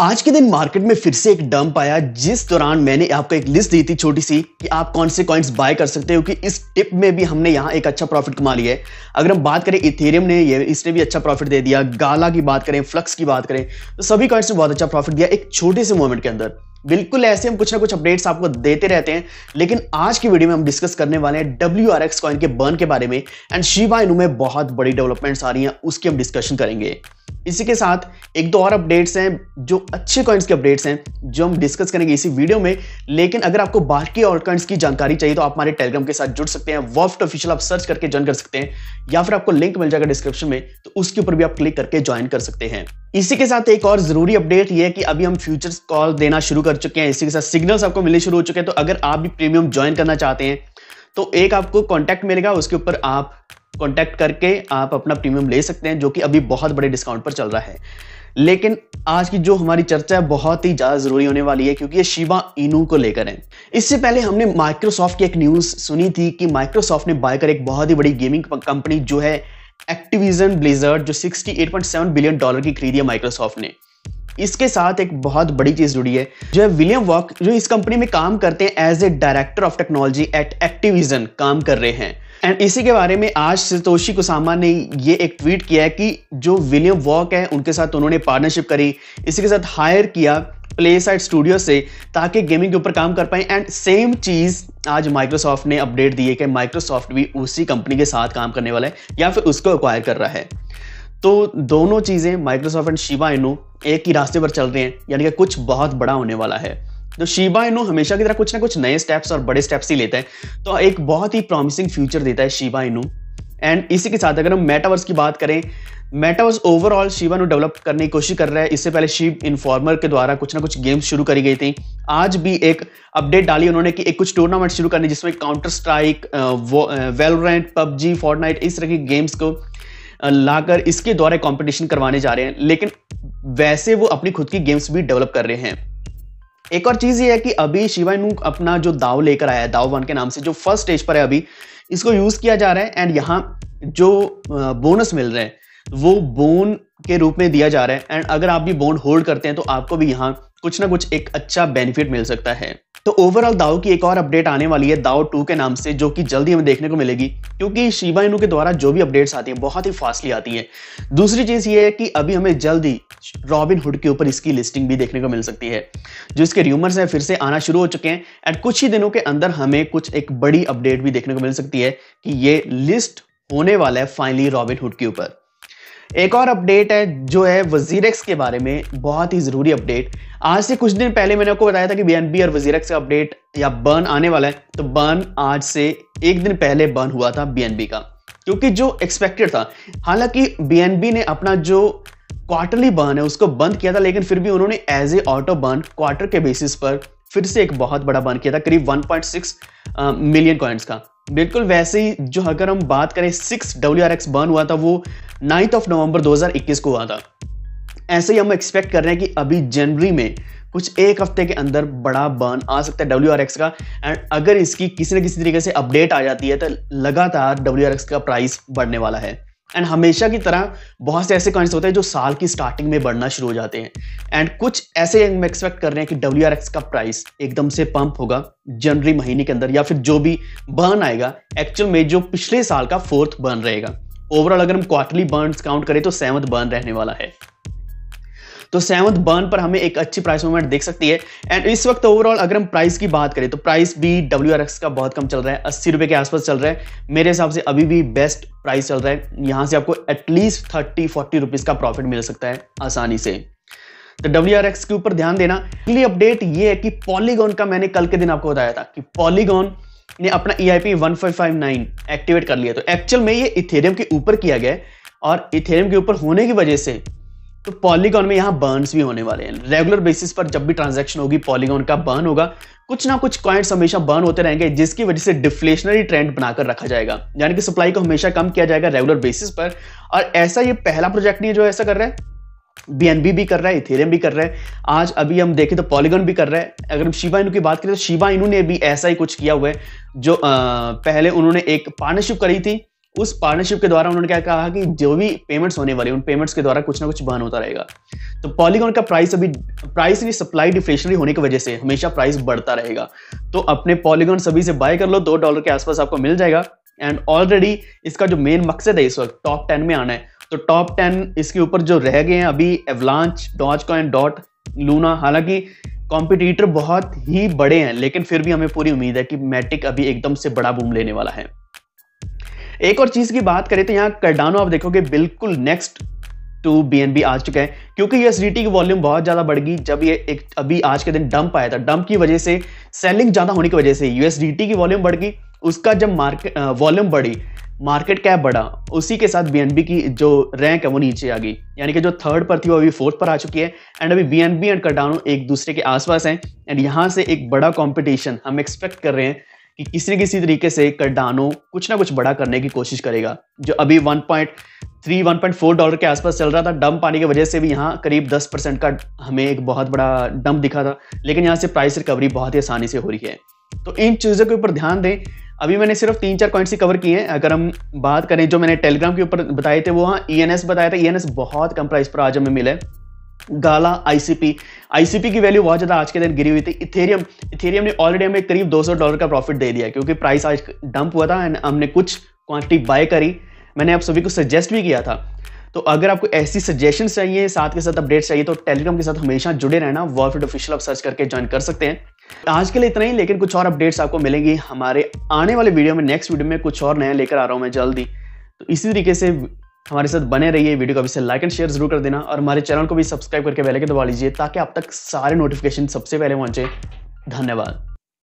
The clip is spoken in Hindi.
आज के दिन मार्केट में फिर से एक डंप आया जिस दौरान मैंने आपको एक लिस्ट दी थी छोटी सी कि आप कौन से कॉइन्स बाय कर सकते हो कि इस टिप में भी हमने यहाँ एक अच्छा प्रॉफिट कमा लिया है अगर हम बात करें इथेरियम ने ये इसने भी अच्छा प्रॉफिट दे दिया गाला की बात करें फ्लक्स की बात करें तो सभी कॉइन्स ने बहुत अच्छा प्रॉफिट दिया एक छोटे से मोमेंट के अंदर बिल्कुल ऐसे हम कुछ ना कुछ अपडेट्स आपको देते रहते हैं लेकिन आज की वीडियो में हम डिस्कस करने वाले हैं डब्ल्यू आर एक्स कॉइन के बर्न के बारे में एंड शिवा इनू में बहुत बड़ी डेवलपमेंट्स आ रही हैं उसकी हम डिस्कशन करेंगे इसी के साथ एक दो और अपडेट्स हैं जो अच्छे कॉइन्स के अपडेट्स हैं जो हम डिस्कस करेंगे इसी वीडियो में लेकिन अगर आपको बाकी और कॉइन्स की जानकारी चाहिए तो आप हमारे टेलीग्राम के साथ जुड़ सकते हैं वॉफ्ट ऑफिशियल आप सर्च करके ज्वाइन कर सकते हैं या फिर आपको लिंक मिल जाएगा डिस्क्रिप्शन में तो उसके ऊपर भी आप क्लिक करके ज्वाइन कर सकते हैं इसी के साथ एक और जरूरी अपडेट ये है कि अभी हम फ्यूचर्स कॉल देना शुरू कर चुके हैं इसी के साथ सिग्नल्स आपको मिलने शुरू हो चुके हैं तो अगर आप भी प्रीमियम ज्वाइन करना चाहते हैं तो एक आपको कॉन्टैक्ट मिलेगा उसके ऊपर आप कॉन्टैक्ट करके आप अपना प्रीमियम ले सकते हैं जो कि अभी बहुत बड़े डिस्काउंट पर चल रहा है लेकिन आज की जो हमारी चर्चा है बहुत ही ज़्यादा ज़रूरी होने वाली है क्योंकि ये शिवा इनू को लेकर है इससे पहले हमने माइक्रोसॉफ्ट की एक न्यूज़ सुनी थी कि माइक्रोसॉफ्ट ने बायकर एक बहुत ही बड़ी गेमिंग कंपनी जो है एक्टिविजन ब्लेजर जो 68.7 बिलियन डॉलर की खरीदी है माइक्रोसॉफ्ट ने इसके साथ एक बहुत बड़ी चीज जुड़ी है जो है विलियम वॉक जो इस कंपनी में काम करते हैं as a director of technology at Activision काम कर रहे हैं एंड इसी के बारे में आज सतोशी कुसामा ने ये एक ट्वीट किया है कि जो विलियम वॉक है उनके साथ उन्होंने पार्टनरशिप करी इसी के साथ हायर किया प्ले साइड स्टूडियो से ताकि गेमिंग के ऊपर काम कर पाए एंड सेम चीज़ आज माइक्रोसॉफ्ट ने अपडेट दी है कि माइक्रोसॉफ्ट भी उसी कंपनी के साथ काम करने वाला है या फिर उसको एक्वायर कर रहा है तो दोनों चीज़ें माइक्रोसॉफ्ट एंड शिवा इनो एक ही रास्ते पर चल रहे हैं यानी कि कुछ बहुत बड़ा होने वाला है तो शिबा इनो हमेशा की तरह कुछ ना कुछ नए स्टेप्स और बड़े स्टेप्स ही लेता है तो एक बहुत ही प्रॉमिसिंग फ्यूचर देता है शिबा इनो एंड इसी के साथ अगर हम मेटावर्स की बात करें मेटावर्स ओवरऑल शिवा नु डेवलप करने की कोशिश कर रहा है इससे पहले शिव इन्फॉर्मर के द्वारा कुछ ना कुछ गेम्स शुरू करी गई थी आज भी एक अपडेट डाली उन्होंने कि एक कुछ टूर्नामेंट शुरू करने जिसमें Counter Strike Valorant PUBG Fortnite इस तरह की गेम्स को लाकर इसके द्वारा कॉम्पिटिशन करवाने जा रहे हैं लेकिन वैसे वो अपनी खुद की गेम्स भी डेवलप कर रहे हैं एक और चीज ये है कि अभी शिवानु अपना जो दाव लेकर आया है दाव वन के नाम से जो फर्स्ट स्टेज पर है अभी इसको यूज किया जा रहा है एंड यहाँ जो बोनस मिल रहे हैं वो बोन के रूप में दिया जा रहा है एंड अगर आप भी बोन होल्ड करते हैं तो आपको भी यहाँ कुछ ना कुछ एक अच्छा बेनिफिट मिल सकता है तो ओवरऑल दाओ की एक और अपडेट आने वाली है दाओ टू के नाम से जो कि जल्दी हमें देखने को मिलेगी क्योंकि शिवा इनू के द्वारा जो भी अपडेट्स आती हैं बहुत ही फास्टली आती हैं दूसरी चीज़ ये है कि अभी हमें जल्दी रॉबिन हुड के ऊपर इसकी लिस्टिंग भी देखने को मिल सकती है जो इसके र्यूमर्स हैं फिर से आना शुरू हो चुके हैं एंड कुछ ही दिनों के अंदर हमें कुछ एक बड़ी अपडेट भी देखने को मिल सकती है कि ये लिस्ट होने वाला है फाइनली रॉबिन हुड के ऊपर एक और अपडेट है जो है वजीर के बारे में बहुत ही ज़रूरी अपडेट आज से कुछ दिन पहले मैंने आपको बताया था कि बी और वजीरेक्स का अपडेट या बर्न आने वाला है तो बर्न आज से एक दिन पहले बर्न हुआ था बी का क्योंकि जो एक्सपेक्टेड था हालांकि बी ने अपना जो क्वार्टरली बर्न है उसको बंद किया था लेकिन फिर भी उन्होंने as a auto burn quarter के बेसिस पर फिर से एक बहुत बड़ा बर्न किया था करीब 1.6 मिलियन कॉइन्स का बिल्कुल वैसे ही जो अगर हम बात करें सिक्स डब्ल्यू बर्न हुआ था वो नाइन्थ ऑफ नवंबर 2021 को हुआ था ऐसे ही हम एक्सपेक्ट कर रहे हैं कि अभी जनवरी में कुछ एक हफ्ते के अंदर बड़ा बर्न आ सकता है डब्ल्यू का एंड अगर इसकी किसी न किसी तरीके से अपडेट आ जाती है तो लगातार डब्ल्यू का प्राइस बढ़ने वाला है एंड हमेशा की तरह बहुत से ऐसे कॉइन्स होते हैं जो साल की स्टार्टिंग में बढ़ना शुरू हो जाते हैं एंड कुछ ऐसे हम एक्सपेक्ट कर रहे हैं कि डब्ल्यू का प्राइस एकदम से पंप होगा जनवरी महीने के अंदर या फिर जो भी बर्न आएगा एक्चुअल में जो पिछले साल का फोर्थ बर्न रहेगा ओवरऑल अगर हम क्वार्टरली बर्न काउंट करें तो सेवंथ बर्न रहने वाला है तो सेवंथ बर्न पर हमें एक अच्छी प्राइस मूवमेंट देख सकती है एंड इस वक्त ओवरऑल अगर हम प्राइस की बात करें तो प्राइस भी डब्ल्यू का बहुत कम चल रहा है अस्सी रुपए के आसपास चल रहा है मेरे हिसाब से अभी भी बेस्ट प्राइस चल रहा है यहां से आपको एटलीस्ट थर्टी फोर्टी रुपीज़ का प्रॉफिट मिल सकता है आसानी से तो डब्ल्यू के ऊपर ध्यान देना अगली अपडेट ये है कि पॉलीगॉन का मैंने कल के दिन आपको बताया था कि पॉलीगॉन ने अपना E I P one five five nine activate कर लिया तो एक्चुअल में ये इथेरियम के ऊपर किया गया और इथेरियम के ऊपर होने की वजह से तो पॉलीगॉन में यहाँ बर्न्स भी होने वाले हैं रेगुलर बेसिस पर जब भी ट्रांजेक्शन होगी पॉलीगॉन का बर्न होगा कुछ ना कुछ क्वाइंट्स हमेशा बर्न होते रहेंगे जिसकी वजह से डिफ्लेशनरी ट्रेंड बनाकर रखा जाएगा यानी कि सप्लाई को हमेशा कम किया जाएगा रेगुलर बेसिस पर और ऐसा ये पहला प्रोजेक्ट नहीं है जो ऐसा कर रहा है बी भी कर रहा है इथेरियम भी कर रहा है आज अभी हम देखें तो पॉलीगन भी कर रहा है अगर हम शिवा इनू की बात करें तो शिवा इनू ने भी ऐसा ही कुछ किया हुआ है जो पहले उन्होंने एक पार्टनरशिप करी थी उस पार्टनरशिप के द्वारा उन्होंने क्या कहा कि जो भी पेमेंट्स होने वाले उन पेमेंट्स के द्वारा कुछ ना कुछ बर्न होता रहेगा तो पॉलीगॉन का प्राइस अभी प्राइस नहीं सप्लाई डिफ्लेशनरी होने की वजह से हमेशा प्राइस बढ़ता रहेगा तो अपने पॉलीगॉन सभी से बाय कर लो दो डॉलर के आसपास आपको मिल जाएगा एंड ऑलरेडी इसका जो मेन मकसद है इस वक्त टॉप टेन में आना है तो टॉप टेन इसके ऊपर जो रह गए हैं अभी Avalanche Doge coin dot Luna हालांकि कॉम्पिटिटर बहुत ही बड़े हैं लेकिन फिर भी हमें पूरी उम्मीद है कि मैटिक अभी एकदम से बड़ा बूम लेने वाला है एक और चीज की बात करें तो यहाँ कर्डानो आप देखोगे बिल्कुल नेक्स्ट टू बी आ चुका है क्योंकि यूएसडीटी की वॉल्यूम बहुत ज्यादा बढ़ गई जब ये एक अभी आज के दिन डंप आया था डंप की वजह से सेलिंग ज्यादा होने की वजह से यूएसडीटी की वॉल्यूम बढ़ गई उसका जब मार्केट वॉल्यूम बढ़ी मार्केट कैप बढ़ा उसी के साथ बी की जो रैंक है वो नीचे आ गई यानी कि जो थर्ड पर थी वो अभी फोर्थ पर आ चुकी है एंड अभी बी एंड कटानो एक दूसरे के आसपास हैं एंड यहाँ से एक बड़ा कॉम्पिटिशन हम एक्सपेक्ट कर रहे हैं कि किसी न किसी तरीके से कटानो कुछ ना कुछ बड़ा करने की कोशिश करेगा जो अभी पॉइंट फोर डॉलर के आसपास चल रहा था डम्प आने की वजह से भी यहाँ करीब दस परसेंट का हमें एक बहुत बड़ा डंप दिखा था लेकिन यहाँ से प्राइस रिकवरी बहुत ही आसानी से हो रही है तो इन चीज़ों के ऊपर ध्यान दें अभी मैंने सिर्फ तीन चार पॉइंट्स ही कवर किए हैं अगर हम बात करें जो मैंने टेलीग्राम के ऊपर बताए थे वो हाँ ई e बताया था ई e बहुत कम प्राइस पर आज हमें मिले गाला आईसीपी आईसीपी की वैल्यू बहुत ज़्यादा आज के दिन गिरी हुई थी इथेरियम इथेरियम ने ऑलरेडी हमें करीब 200 डॉलर का प्रॉफिट दे दिया क्योंकि प्राइस आज डंप हुआ था एंड हमने कुछ क्वांटिटी बाय करी मैंने आप सभी को सजेस्ट भी किया था तो अगर आपको ऐसी सजेशन चाहिए साथ के साथ अपडेट्स चाहिए तो टेलीग्राम के साथ हमेशा जुड़े रहना वर्ल्ड ऑफिशियल आप सर्च करके ज्वाइन कर सकते हैं आज के लिए इतना ही लेकिन कुछ और अपडेट्स आपको मिलेंगी हमारे आने वाले वीडियो में नेक्स्ट वीडियो में कुछ और नया लेकर आ रहा हूँ मैं जल्दी तो इसी तरीके से हमारे साथ बने रहिए वीडियो को अभी से लाइक एंड शेयर जरूर कर देना और हमारे चैनल को भी सब्सक्राइब करके बेल आइकन दबा लीजिए ताकि आप तक सारे नोटिफिकेशन सबसे पहले पहुंचे धन्यवाद